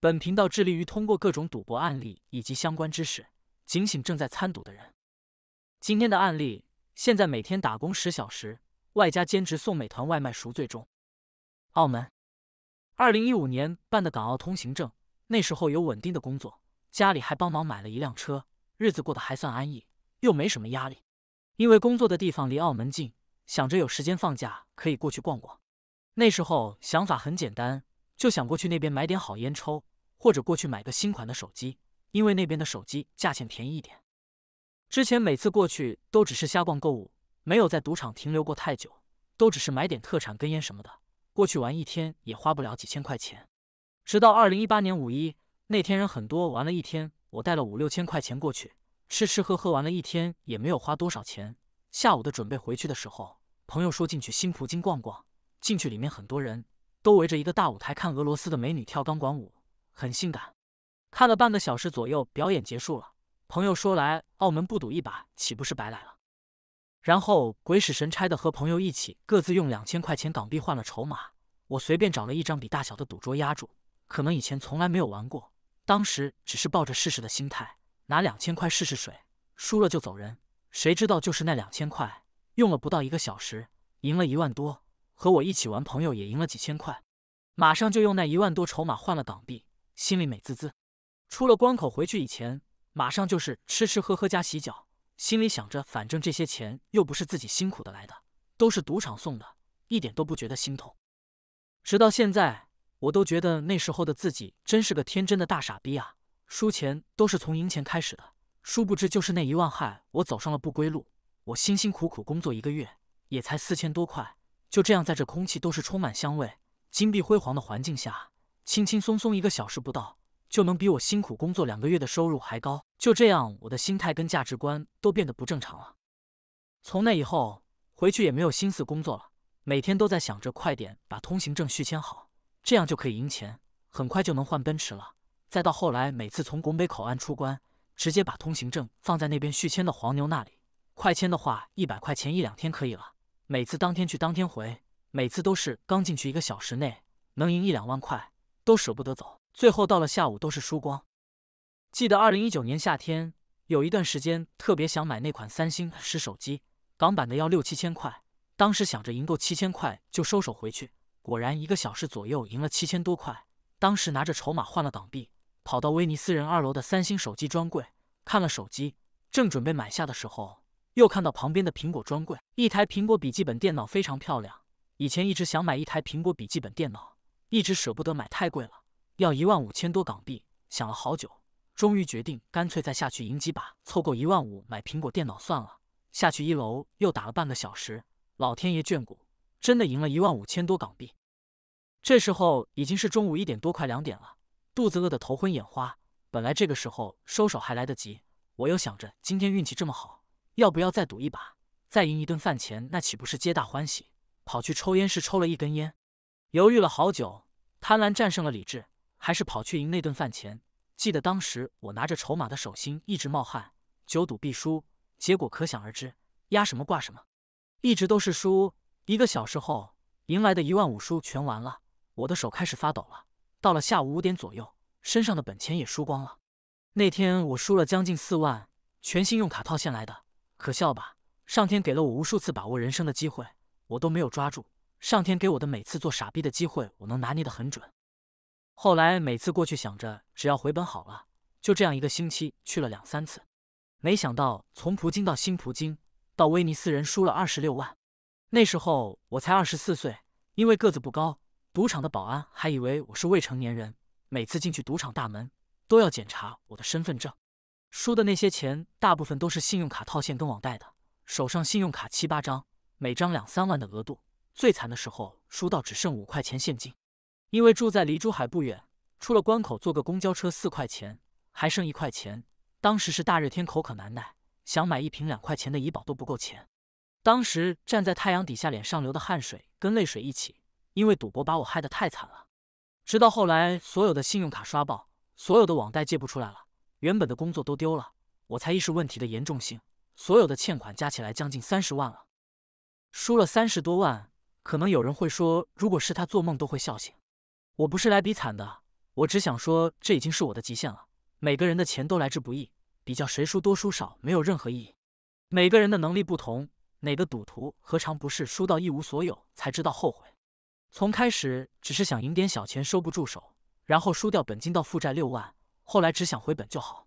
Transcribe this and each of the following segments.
本频道致力于通过各种赌博案例以及相关知识，警醒正在参赌的人。今天的案例，现在每天打工十小时，外加兼职送美团外卖赎罪中。澳门，二零一五年办的港澳通行证，那时候有稳定的工作，家里还帮忙买了一辆车，日子过得还算安逸，又没什么压力。因为工作的地方离澳门近，想着有时间放假可以过去逛逛。那时候想法很简单，就想过去那边买点好烟抽。或者过去买个新款的手机，因为那边的手机价钱便宜一点。之前每次过去都只是瞎逛购物，没有在赌场停留过太久，都只是买点特产跟烟什么的。过去玩一天也花不了几千块钱。直到二零一八年五一那天，人很多，玩了一天，我带了五六千块钱过去，吃吃喝喝玩了一天，也没有花多少钱。下午的准备回去的时候，朋友说进去新葡京逛逛，进去里面很多人都围着一个大舞台看俄罗斯的美女跳钢管舞。很性感，看了半个小时左右，表演结束了。朋友说：“来澳门不赌一把，岂不是白来了？”然后鬼使神差的和朋友一起，各自用两千块钱港币换了筹码。我随便找了一张比大小的赌桌压住，可能以前从来没有玩过，当时只是抱着试试的心态，拿两千块试试水，输了就走人。谁知道就是那两千块，用了不到一个小时，赢了一万多。和我一起玩朋友也赢了几千块，马上就用那一万多筹码换了港币。心里美滋滋，出了关口回去以前，马上就是吃吃喝喝加洗脚，心里想着，反正这些钱又不是自己辛苦的来的，都是赌场送的，一点都不觉得心痛。直到现在，我都觉得那时候的自己真是个天真的大傻逼啊！输钱都是从赢钱开始的，殊不知就是那一万害我走上了不归路。我辛辛苦苦工作一个月，也才四千多块，就这样在这空气都是充满香味、金碧辉煌的环境下。轻轻松松一个小时不到，就能比我辛苦工作两个月的收入还高。就这样，我的心态跟价值观都变得不正常了。从那以后，回去也没有心思工作了，每天都在想着快点把通行证续签好，这样就可以赢钱，很快就能换奔驰了。再到后来，每次从拱北口岸出关，直接把通行证放在那边续签的黄牛那里。快签的话，一百块钱一两天可以了，每次当天去当天回，每次都是刚进去一个小时内能赢一两万块。都舍不得走，最后到了下午都是输光。记得二零一九年夏天有一段时间特别想买那款三星十手机，港版的要六七千块。当时想着赢够七千块就收手回去，果然一个小时左右赢了七千多块。当时拿着筹码换了港币，跑到威尼斯人二楼的三星手机专柜看了手机，正准备买下的时候，又看到旁边的苹果专柜，一台苹果笔记本电脑非常漂亮。以前一直想买一台苹果笔记本电脑。一直舍不得买，太贵了，要一万五千多港币。想了好久，终于决定干脆再下去赢几把，凑够一万五买苹果电脑算了。下去一楼又打了半个小时，老天爷眷顾，真的赢了一万五千多港币。这时候已经是中午一点多，快两点了，肚子饿得头昏眼花。本来这个时候收手还来得及，我又想着今天运气这么好，要不要再赌一把，再赢一顿饭钱，那岂不是皆大欢喜？跑去抽烟室抽了一根烟。犹豫了好久，贪婪战胜了理智，还是跑去赢那顿饭钱。记得当时我拿着筹码的手心一直冒汗，久赌必输，结果可想而知，压什么挂什么，一直都是输。一个小时后，赢来的一万五输全完了，我的手开始发抖了。到了下午五点左右，身上的本钱也输光了。那天我输了将近四万，全信用卡套现来的，可笑吧？上天给了我无数次把握人生的机会，我都没有抓住。上天给我的每次做傻逼的机会，我能拿捏得很准。后来每次过去想着，只要回本好了，就这样一个星期去了两三次。没想到从葡京到新葡京到威尼斯人输了二十六万。那时候我才二十四岁，因为个子不高，赌场的保安还以为我是未成年人，每次进去赌场大门都要检查我的身份证。输的那些钱大部分都是信用卡套现跟网贷的，手上信用卡七八张，每张两三万的额度。最惨的时候，输到只剩五块钱现金。因为住在离珠海不远，出了关口坐个公交车四块钱，还剩一块钱。当时是大热天，口渴难耐，想买一瓶两块钱的怡宝都不够钱。当时站在太阳底下，脸上流的汗水跟泪水一起。因为赌博把我害得太惨了，直到后来所有的信用卡刷爆，所有的网贷借不出来了，原本的工作都丢了，我才意识问题的严重性。所有的欠款加起来将近三十万了，输了三十多万。可能有人会说，如果是他做梦都会笑醒。我不是来比惨的，我只想说，这已经是我的极限了。每个人的钱都来之不易，比较谁输多输少没有任何意义。每个人的能力不同，哪个赌徒何尝不是输到一无所有才知道后悔？从开始只是想赢点小钱收不住手，然后输掉本金到负债六万，后来只想回本就好，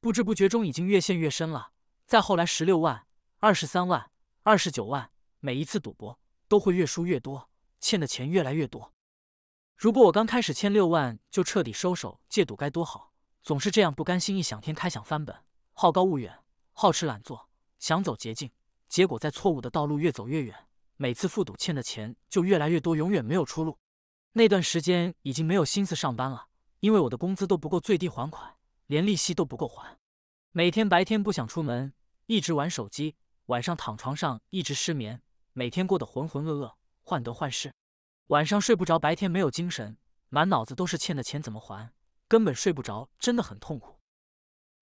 不知不觉中已经越陷越深了。再后来，十六万、二十三万、二十九万，每一次赌博。都会越输越多，欠的钱越来越多。如果我刚开始欠六万就彻底收手戒赌该多好！总是这样不甘心，一想天开想翻本，好高骛远，好吃懒做，想走捷径，结果在错误的道路越走越远。每次复赌欠的钱就越来越多，永远没有出路。那段时间已经没有心思上班了，因为我的工资都不够最低还款，连利息都不够还。每天白天不想出门，一直玩手机；晚上躺床上一直失眠。每天过得浑浑噩噩，患得患失，晚上睡不着，白天没有精神，满脑子都是欠的钱怎么还，根本睡不着，真的很痛苦。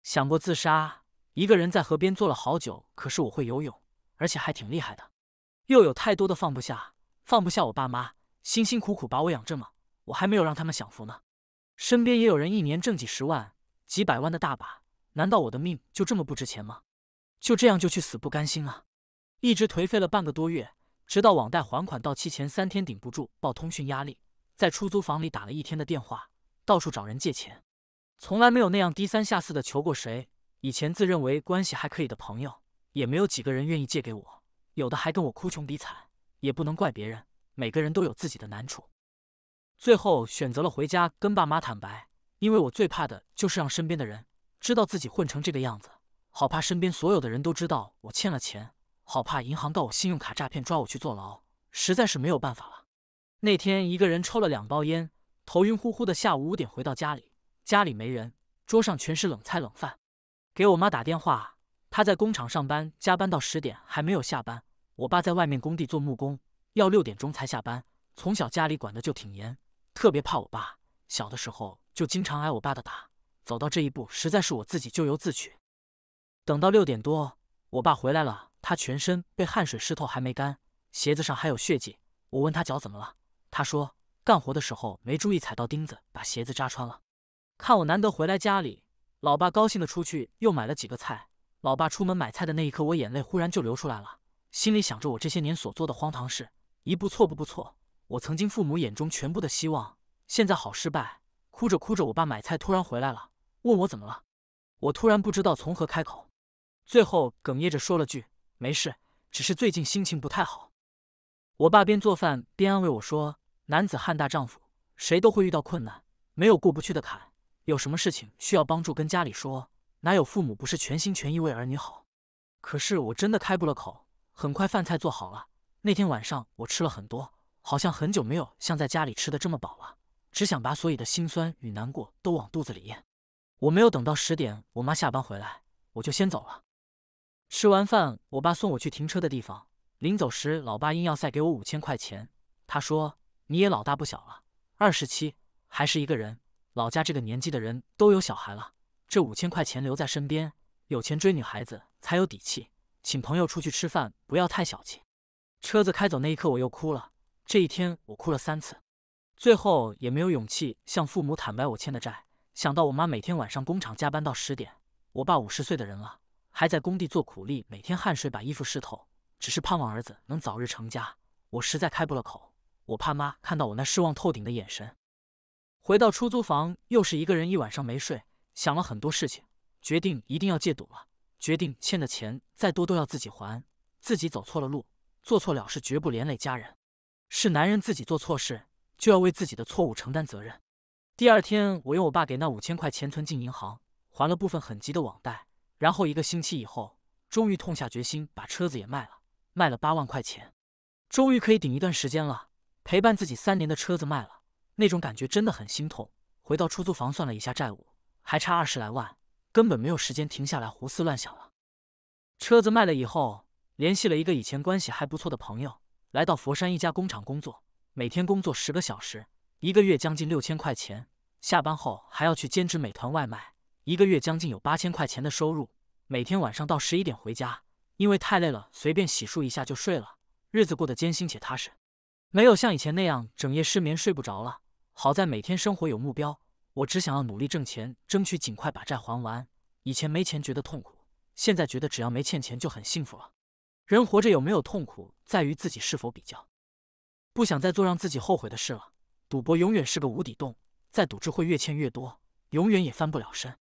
想过自杀，一个人在河边坐了好久，可是我会游泳，而且还挺厉害的。又有太多的放不下，放不下我爸妈，辛辛苦苦把我养这么大，我还没有让他们享福呢。身边也有人一年挣几十万、几百万的大把，难道我的命就这么不值钱吗？就这样就去死不甘心啊！一直颓废了半个多月，直到网贷还款到期前三天顶不住，报通讯压力，在出租房里打了一天的电话，到处找人借钱。从来没有那样低三下四的求过谁，以前自认为关系还可以的朋友，也没有几个人愿意借给我，有的还跟我哭穷比惨。也不能怪别人，每个人都有自己的难处。最后选择了回家跟爸妈坦白，因为我最怕的就是让身边的人知道自己混成这个样子，好怕身边所有的人都知道我欠了钱。好怕银行告我信用卡诈骗，抓我去坐牢，实在是没有办法了。那天一个人抽了两包烟，头晕乎乎的，下午五点回到家里，家里没人，桌上全是冷菜冷饭。给我妈打电话，她在工厂上班，加班到十点还没有下班。我爸在外面工地做木工，要六点钟才下班。从小家里管的就挺严，特别怕我爸，小的时候就经常挨我爸的打。走到这一步，实在是我自己咎由自取。等到六点多，我爸回来了。他全身被汗水湿透，还没干，鞋子上还有血迹。我问他脚怎么了，他说干活的时候没注意踩到钉子，把鞋子扎穿了。看我难得回来家里，老爸高兴的出去又买了几个菜。老爸出门买菜的那一刻，我眼泪忽然就流出来了，心里想着我这些年所做的荒唐事，一步错步步错。我曾经父母眼中全部的希望，现在好失败。哭着哭着，我爸买菜突然回来了，问我怎么了。我突然不知道从何开口，最后哽咽着说了句。没事，只是最近心情不太好。我爸边做饭边安慰我说：“男子汉大丈夫，谁都会遇到困难，没有过不去的坎。有什么事情需要帮助，跟家里说，哪有父母不是全心全意为儿女好？”可是我真的开不了口。很快饭菜做好了，那天晚上我吃了很多，好像很久没有像在家里吃的这么饱了，只想把所有的辛酸与难过都往肚子里咽。我没有等到十点，我妈下班回来，我就先走了。吃完饭，我爸送我去停车的地方。临走时，老爸硬要塞给我五千块钱。他说：“你也老大不小了，二十七，还是一个人。老家这个年纪的人都有小孩了。这五千块钱留在身边，有钱追女孩子才有底气，请朋友出去吃饭不要太小气。”车子开走那一刻，我又哭了。这一天我哭了三次，最后也没有勇气向父母坦白我欠的债。想到我妈每天晚上工厂加班到十点，我爸五十岁的人了。还在工地做苦力，每天汗水把衣服湿透，只是盼望儿子能早日成家。我实在开不了口，我怕妈看到我那失望透顶的眼神。回到出租房，又是一个人一晚上没睡，想了很多事情，决定一定要戒赌了。决定欠的钱再多都要自己还，自己走错了路，做错了事，绝不连累家人。是男人自己做错事，就要为自己的错误承担责任。第二天，我用我爸给那五千块钱存进银行，还了部分很急的网贷。然后一个星期以后，终于痛下决心把车子也卖了，卖了八万块钱，终于可以顶一段时间了。陪伴自己三年的车子卖了，那种感觉真的很心痛。回到出租房算了一下债务，还差二十来万，根本没有时间停下来胡思乱想了。车子卖了以后，联系了一个以前关系还不错的朋友，来到佛山一家工厂工作，每天工作十个小时，一个月将近六千块钱。下班后还要去兼职美团外卖。一个月将近有八千块钱的收入，每天晚上到十一点回家，因为太累了，随便洗漱一下就睡了。日子过得艰辛且踏实，没有像以前那样整夜失眠睡不着了。好在每天生活有目标，我只想要努力挣钱，争取尽快把债还完。以前没钱觉得痛苦，现在觉得只要没欠钱就很幸福了。人活着有没有痛苦，在于自己是否比较。不想再做让自己后悔的事了。赌博永远是个无底洞，再赌只会越欠越多，永远也翻不了身。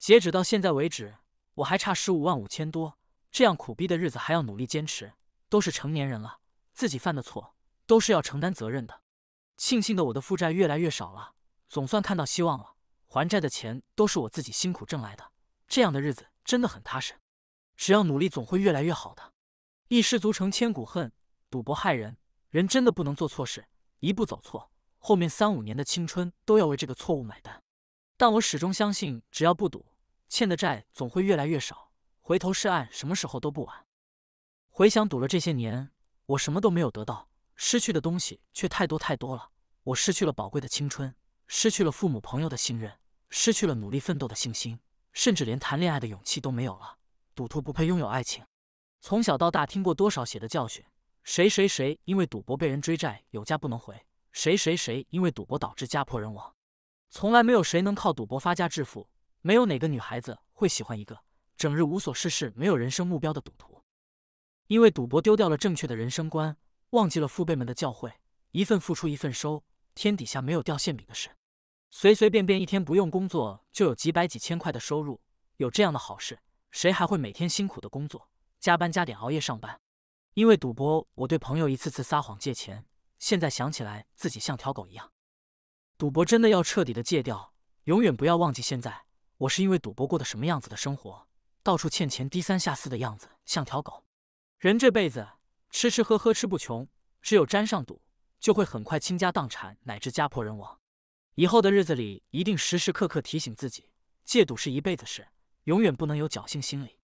截止到现在为止，我还差十五万五千多，这样苦逼的日子还要努力坚持。都是成年人了，自己犯的错都是要承担责任的。庆幸的，我的负债越来越少了，总算看到希望了。还债的钱都是我自己辛苦挣来的，这样的日子真的很踏实。只要努力，总会越来越好的。一失足成千古恨，赌博害人，人真的不能做错事，一步走错，后面三五年的青春都要为这个错误买单。但我始终相信，只要不赌。欠的债总会越来越少，回头是岸，什么时候都不晚。回想赌了这些年，我什么都没有得到，失去的东西却太多太多了。我失去了宝贵的青春，失去了父母朋友的信任，失去了努力奋斗的信心，甚至连谈恋爱的勇气都没有了。赌徒不配拥有爱情。从小到大听过多少血的教训？谁谁谁因为赌博被人追债，有家不能回；谁谁谁因为赌博导致家破人亡。从来没有谁能靠赌博发家致富。没有哪个女孩子会喜欢一个整日无所事事、没有人生目标的赌徒，因为赌博丢掉了正确的人生观，忘记了父辈们的教诲：一份付出一份收，天底下没有掉馅饼的事。随随便便一天不用工作就有几百几千块的收入，有这样的好事，谁还会每天辛苦的工作、加班加点熬夜上班？因为赌博，我对朋友一次次撒谎借钱，现在想起来自己像条狗一样。赌博真的要彻底的戒掉，永远不要忘记现在。我是因为赌博过的什么样子的生活，到处欠钱，低三下四的样子，像条狗。人这辈子吃吃喝喝吃不穷，只有沾上赌，就会很快倾家荡产，乃至家破人亡。以后的日子里，一定时时刻刻提醒自己，戒赌是一辈子事，永远不能有侥幸心理。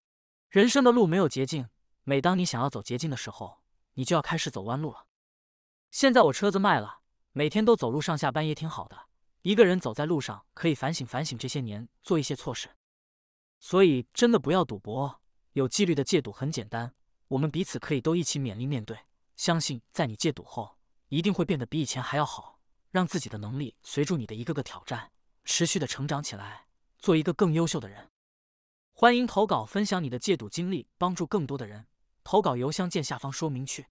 人生的路没有捷径，每当你想要走捷径的时候，你就要开始走弯路了。现在我车子卖了，每天都走路上下班也挺好的。一个人走在路上，可以反省反省这些年做一些错事，所以真的不要赌博。有纪律的戒赌很简单，我们彼此可以都一起勉励面对。相信在你戒赌后，一定会变得比以前还要好，让自己的能力随住你的一个个挑战，持续的成长起来，做一个更优秀的人。欢迎投稿分享你的戒赌经历，帮助更多的人。投稿邮箱见下方说明区。